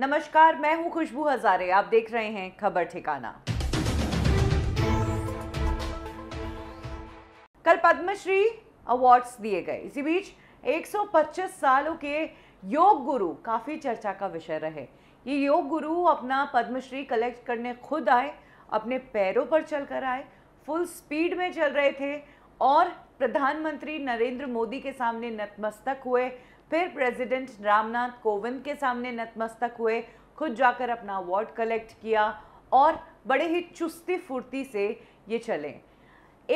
नमस्कार मैं हूं खुशबू हजारे आप देख रहे हैं खबर ठिकाना कल पद्मश्री अवार्ड्स दिए गए इसी बीच 125 सालों के योग गुरु काफ़ी चर्चा का विषय रहे ये योग गुरु अपना पद्मश्री कलेक्ट करने खुद आए अपने पैरों पर चल कर आए फुल स्पीड में चल रहे थे और प्रधानमंत्री नरेंद्र मोदी के सामने नतमस्तक हुए फिर प्रेसिडेंट रामनाथ कोविंद के सामने नतमस्तक हुए खुद जाकर अपना अवार्ड कलेक्ट किया और बड़े ही चुस्ती फुर्ती से ये चले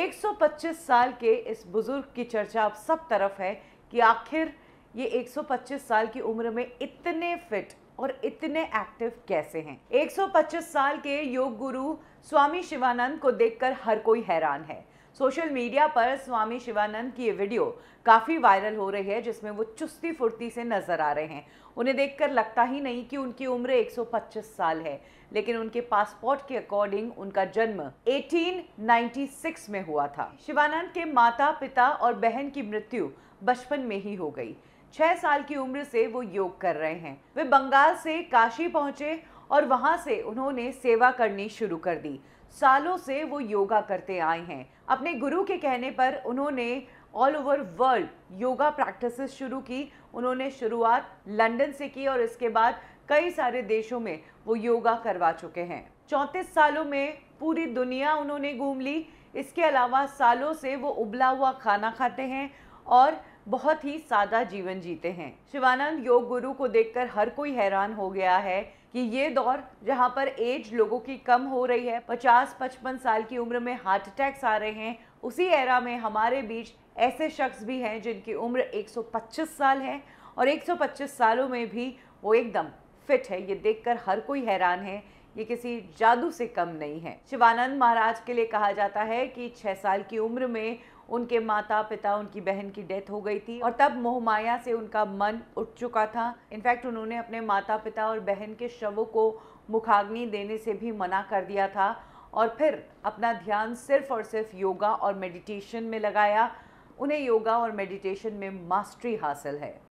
125 साल के इस बुज़ुर्ग की चर्चा अब सब तरफ है कि आखिर ये 125 साल की उम्र में इतने फिट और इतने एक्टिव कैसे हैं 125 साल के योग गुरु स्वामी शिवानंद को देखकर हर कोई हैरान है सोशल मीडिया पर स्वामी शिवानंद की ये वीडियो काफ़ी वायरल हो रही है जिसमें वो चुस्ती फुर्ती से नज़र आ रहे हैं उन्हें देखकर लगता ही नहीं कि उनकी उम्र 125 साल है लेकिन उनके पासपोर्ट के अकॉर्डिंग उनका जन्म 1896 में हुआ था शिवानंद के माता पिता और बहन की मृत्यु बचपन में ही हो गई छह साल की उम्र से वो योग कर रहे हैं वे बंगाल से काशी पहुंचे और वहाँ से उन्होंने सेवा करनी शुरू कर दी सालों से वो योगा करते आए हैं अपने गुरु के कहने पर उन्होंने all over world yoga practice शुरू की उन्होंने शुरुआत लंदन से की और इसके बाद कई सारे देशों में वो योगा करवा चुके हैं चौंतीस सालों में पूरी दुनिया उन्होंने घूम ली इसके अलावा सालों से वो उबला हुआ खाना खाते हैं और बहुत ही सादा जीवन जीते हैं शिवानंद योग गुरु को देखकर हर कोई हैरान हो गया है कि ये दौर जहाँ पर एज लोगों की कम हो रही है 50-55 साल की उम्र में हार्ट अटैक्स आ रहे हैं उसी एरा में हमारे बीच ऐसे शख्स भी हैं जिनकी उम्र 125 साल है और 125 सालों में भी वो एकदम फिट है ये देखकर हर कोई हैरान है ये किसी जादू से कम नहीं है शिवानंद महाराज के लिए कहा जाता है कि छः साल की उम्र में उनके माता पिता उनकी बहन की डेथ हो गई थी और तब मोहमाया से उनका मन उठ चुका था इनफैक्ट उन्होंने अपने माता पिता और बहन के शवों को मुखाग्नि देने से भी मना कर दिया था और फिर अपना ध्यान सिर्फ और सिर्फ योगा और मेडिटेशन में लगाया उन्हें योगा और मेडिटेशन में मास्टरी हासिल है